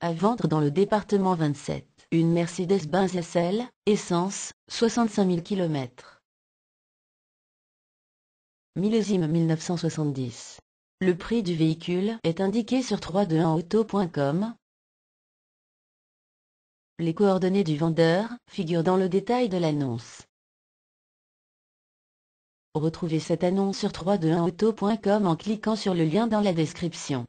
À vendre dans le département 27. Une Mercedes-Benz SL, essence, 65 000 km. Millésime 1970. Le prix du véhicule est indiqué sur 321auto.com. Les coordonnées du vendeur figurent dans le détail de l'annonce. Retrouvez cette annonce sur 321auto.com en cliquant sur le lien dans la description.